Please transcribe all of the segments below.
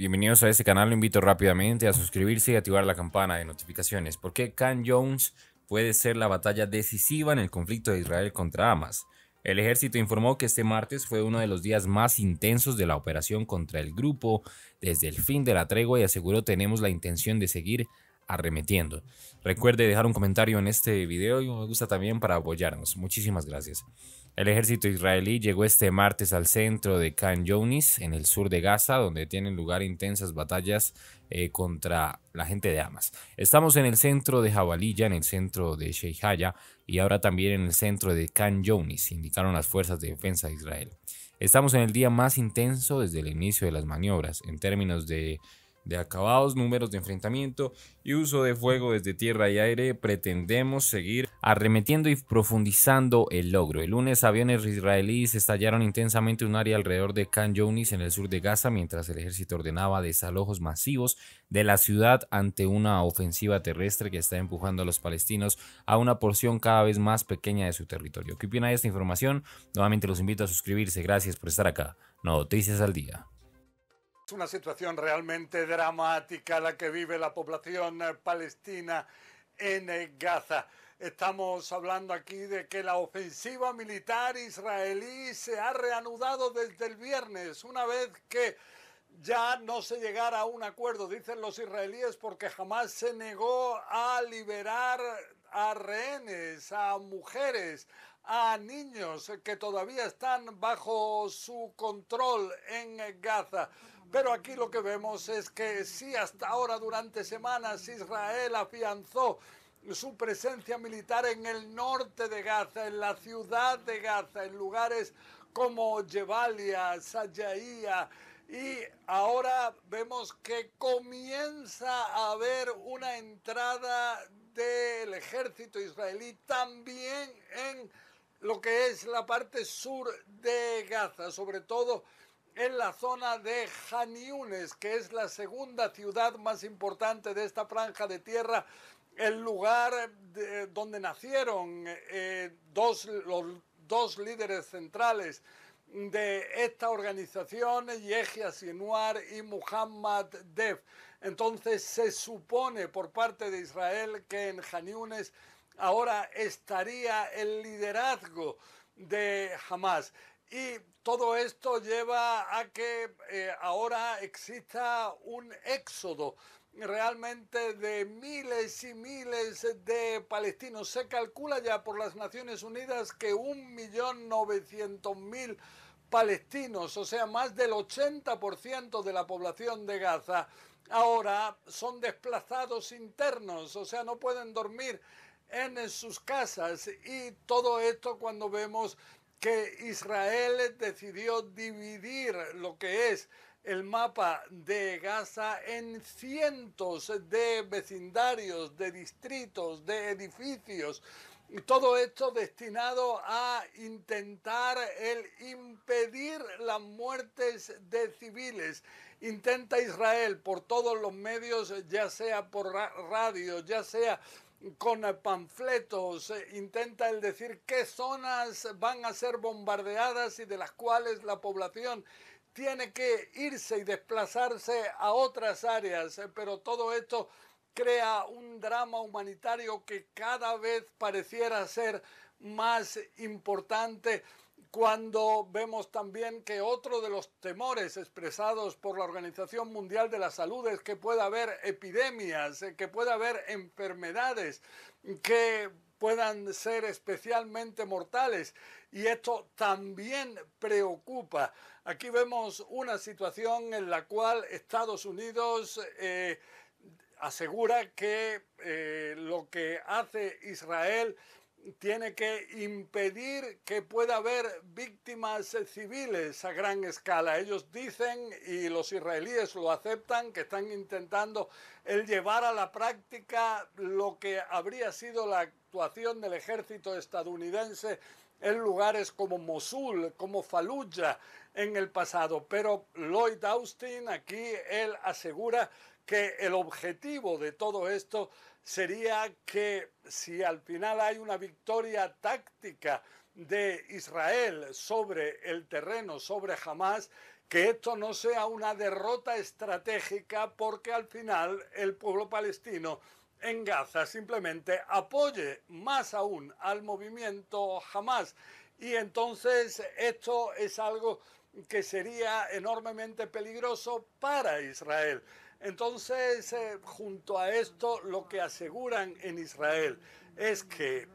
bienvenidos a este canal. Lo invito rápidamente a suscribirse y activar la campana de notificaciones. ¿Por qué Jones puede ser la batalla decisiva en el conflicto de Israel contra Hamas? El ejército informó que este martes fue uno de los días más intensos de la operación contra el grupo desde el fin de la tregua y aseguró tenemos la intención de seguir arremetiendo. Recuerde dejar un comentario en este video y me gusta también para apoyarnos. Muchísimas gracias. El ejército israelí llegó este martes al centro de Khan Younis, en el sur de Gaza, donde tienen lugar intensas batallas eh, contra la gente de Hamas. Estamos en el centro de Jabalilla, en el centro de Sheikhaya, y ahora también en el centro de Khan Younis, indicaron las fuerzas de defensa de Israel. Estamos en el día más intenso desde el inicio de las maniobras, en términos de de acabados, números de enfrentamiento y uso de fuego desde tierra y aire, pretendemos seguir arremetiendo y profundizando el logro. El lunes aviones israelíes estallaron intensamente un área alrededor de Khan Younis en el sur de Gaza mientras el ejército ordenaba desalojos masivos de la ciudad ante una ofensiva terrestre que está empujando a los palestinos a una porción cada vez más pequeña de su territorio. ¿Qué opina de esta información? Nuevamente los invito a suscribirse. Gracias por estar acá. Noticias al día una situación realmente dramática la que vive la población eh, palestina en eh, Gaza. Estamos hablando aquí de que la ofensiva militar israelí se ha reanudado desde el viernes, una vez que ya no se llegara a un acuerdo, dicen los israelíes, porque jamás se negó a liberar a rehenes, a mujeres, a niños que todavía están bajo su control en Gaza. Pero aquí lo que vemos es que sí, hasta ahora durante semanas Israel afianzó su presencia militar en el norte de Gaza, en la ciudad de Gaza, en lugares como Jebalia, Sayaía, y ahora vemos que comienza a haber una entrada del ejército israelí también en lo que es la parte sur de Gaza, sobre todo en la zona de Janiunes, que es la segunda ciudad más importante de esta franja de tierra, el lugar donde nacieron eh, dos, los dos líderes centrales de esta organización, Yehia Sinuar y Muhammad Def. Entonces se supone por parte de Israel que en Janiunes ahora estaría el liderazgo de Hamas. Y todo esto lleva a que eh, ahora exista un éxodo realmente de miles y miles de palestinos. Se calcula ya por las Naciones Unidas que 1.900.000 palestinos, o sea, más del 80% de la población de Gaza, ahora son desplazados internos, o sea, no pueden dormir en sus casas. Y todo esto cuando vemos que Israel decidió dividir lo que es el mapa de Gaza en cientos de vecindarios, de distritos, de edificios. Y todo esto destinado a intentar el impedir las muertes de civiles. Intenta Israel por todos los medios, ya sea por radio, ya sea con panfletos eh, intenta el decir qué zonas van a ser bombardeadas y de las cuales la población tiene que irse y desplazarse a otras áreas, eh, pero todo esto crea un drama humanitario que cada vez pareciera ser más importante cuando vemos también que otro de los temores expresados por la Organización Mundial de la Salud es que pueda haber epidemias, eh, que pueda haber enfermedades que puedan ser especialmente mortales y esto también preocupa. Aquí vemos una situación en la cual Estados Unidos eh, asegura que eh, lo que hace Israel tiene que impedir que pueda haber víctimas civiles a gran escala. Ellos dicen, y los israelíes lo aceptan, que están intentando el llevar a la práctica lo que habría sido la actuación del ejército estadounidense en lugares como Mosul, como Fallujah en el pasado. Pero Lloyd Austin, aquí él asegura que el objetivo de todo esto sería que si al final hay una victoria táctica de Israel sobre el terreno, sobre Hamas, que esto no sea una derrota estratégica porque al final el pueblo palestino en Gaza simplemente apoye más aún al movimiento Hamas. Y entonces esto es algo que sería enormemente peligroso para Israel. Entonces, eh, junto a esto, lo que aseguran en Israel es que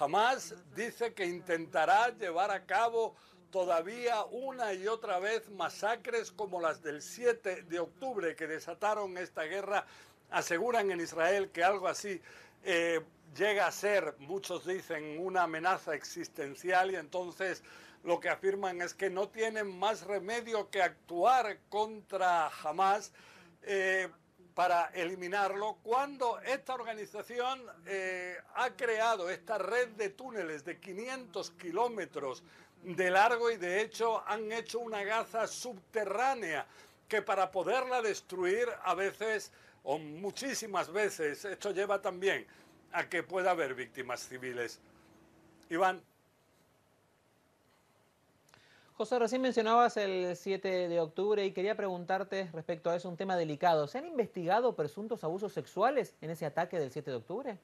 Hamas dice que intentará llevar a cabo todavía una y otra vez masacres como las del 7 de octubre que desataron esta guerra. Aseguran en Israel que algo así eh, llega a ser, muchos dicen, una amenaza existencial y entonces lo que afirman es que no tienen más remedio que actuar contra Hamas eh, para eliminarlo cuando esta organización eh, ha creado esta red de túneles de 500 kilómetros de largo y de hecho han hecho una gaza subterránea que para poderla destruir a veces o muchísimas veces esto lleva también a que pueda haber víctimas civiles. Iván. José, recién mencionabas el 7 de octubre y quería preguntarte respecto a eso, un tema delicado. ¿Se han investigado presuntos abusos sexuales en ese ataque del 7 de octubre?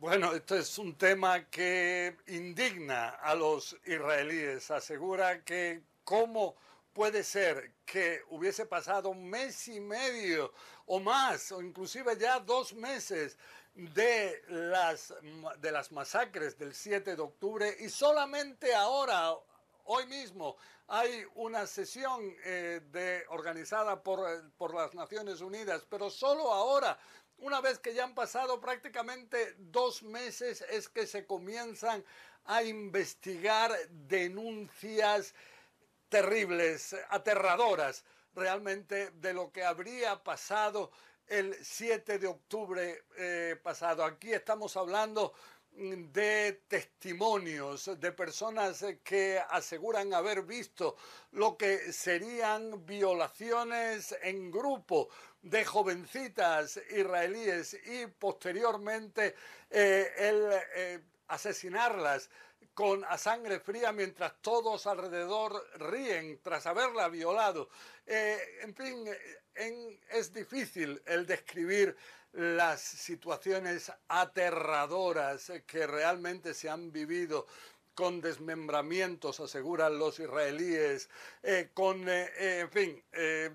Bueno, esto es un tema que indigna a los israelíes. Asegura que cómo puede ser que hubiese pasado un mes y medio o más, o inclusive ya dos meses de las, de las masacres del 7 de octubre y solamente ahora, hoy mismo, hay una sesión eh, de, organizada por, eh, por las Naciones Unidas, pero solo ahora una vez que ya han pasado prácticamente dos meses es que se comienzan a investigar denuncias terribles, aterradoras realmente de lo que habría pasado el 7 de octubre eh, pasado. Aquí estamos hablando mm, de testimonios de personas eh, que aseguran haber visto lo que serían violaciones en grupo de jovencitas israelíes y posteriormente eh, el asesinarlas con a sangre fría mientras todos alrededor ríen tras haberla violado. Eh, en fin, eh, en, es difícil el describir las situaciones aterradoras que realmente se han vivido con desmembramientos, aseguran los israelíes, eh, con, en fin,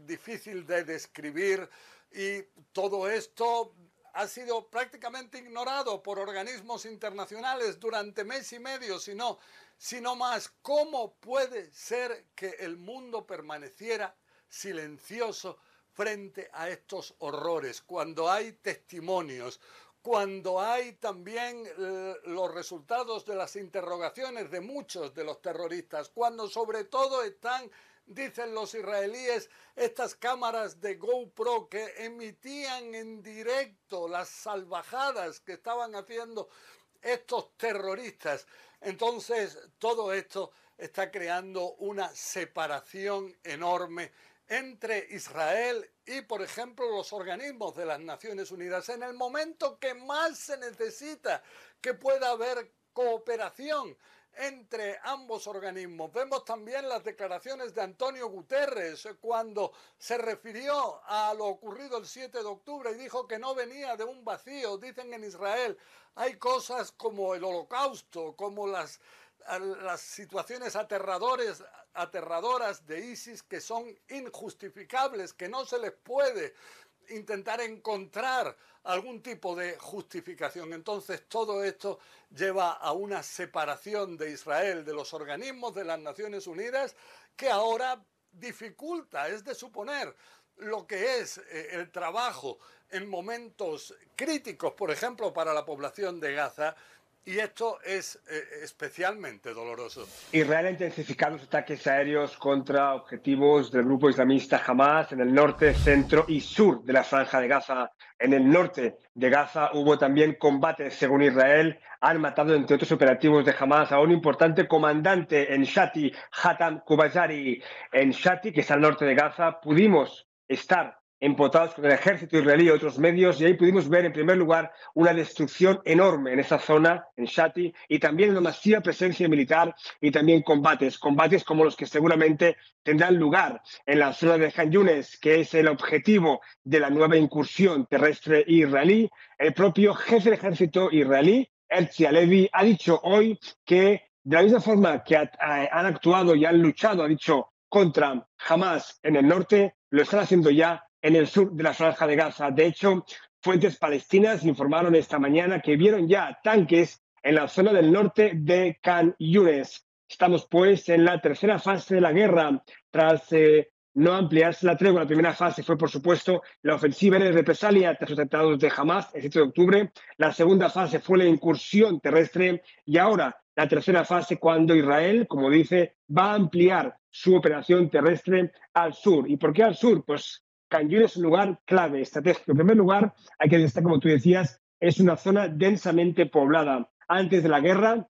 difícil de describir y todo esto ha sido prácticamente ignorado por organismos internacionales durante mes y medio, sino más. ¿Cómo puede ser que el mundo permaneciera silencioso frente a estos horrores cuando hay testimonios? cuando hay también eh, los resultados de las interrogaciones de muchos de los terroristas, cuando sobre todo están dicen los israelíes, estas cámaras de GoPro que emitían en directo las salvajadas que estaban haciendo estos terroristas. Entonces, todo esto está creando una separación enorme entre Israel y, por ejemplo, los organismos de las Naciones Unidas. En el momento que más se necesita que pueda haber cooperación entre ambos organismos. Vemos también las declaraciones de Antonio Guterres eh, cuando se refirió a lo ocurrido el 7 de octubre y dijo que no venía de un vacío. Dicen en Israel hay cosas como el holocausto, como las, situaciones aterradoras de ISIS que son injustificables, que no se les puede intentar encontrar algún tipo de justificación. Entonces todo esto lleva a una separación de Israel de los organismos de las Naciones Unidas que ahora dificulta, es de suponer, lo que es eh, el trabajo en momentos críticos, por ejemplo, para la población de Gaza, y esto es eh, especialmente doloroso. Israel ha intensificado los ataques aéreos contra objetivos del grupo islamista Hamas en el norte, centro y sur de la franja de Gaza. En el norte de Gaza hubo también combates, según Israel. Han matado, entre otros operativos de Hamas, a un importante comandante en Shati, Hatam kubayari En Shati, que es al norte de Gaza, pudimos estar empotados con el ejército israelí y otros medios, y ahí pudimos ver, en primer lugar, una destrucción enorme en esa zona, en Shati, y también una masiva presencia militar y también combates, combates como los que seguramente tendrán lugar en la zona de Han Yunes, que es el objetivo de la nueva incursión terrestre israelí. El propio jefe del ejército israelí, Erzi Alevi, ha dicho hoy que de la misma forma que han actuado y han luchado, ha dicho, contra Hamas en el norte, lo están haciendo ya en el sur de la franja de Gaza. De hecho, fuentes palestinas informaron esta mañana que vieron ya tanques en la zona del norte de Khan Yunes. Estamos pues en la tercera fase de la guerra tras eh, no ampliarse la tregua. La primera fase fue, por supuesto, la ofensiva de represalia tras los atentados de Hamas el 7 de octubre. La segunda fase fue la incursión terrestre y ahora la tercera fase cuando Israel, como dice, va a ampliar su operación terrestre al sur. ¿Y por qué al sur? Pues Canguil es un lugar clave, estratégico. En primer lugar, hay que destacar, como tú decías, es una zona densamente poblada. Antes de la guerra,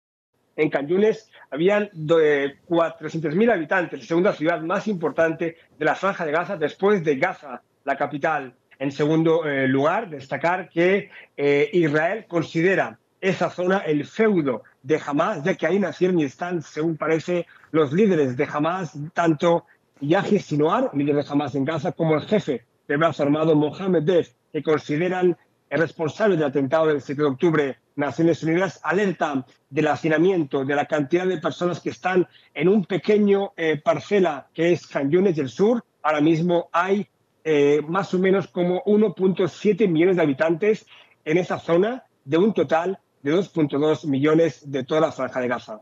en Canyunes habían 400.000 eh, habitantes, la segunda ciudad más importante de la Franja de Gaza después de Gaza, la capital. En segundo eh, lugar, destacar que eh, Israel considera esa zona el feudo de Hamas, ya que ahí nacieron y están, según parece, los líderes de Hamas, tanto Yaji Sinoar, líder de Hamas en Gaza, como el jefe de brazo armado Mohamed Def, que consideran el responsable del atentado del 7 de octubre. Naciones Unidas alerta del hacinamiento, de la cantidad de personas que están en un pequeño eh, parcela que es Canyones del Sur. Ahora mismo hay eh, más o menos como 1.7 millones de habitantes en esa zona de un total de 2.2 millones de toda la franja de Gaza.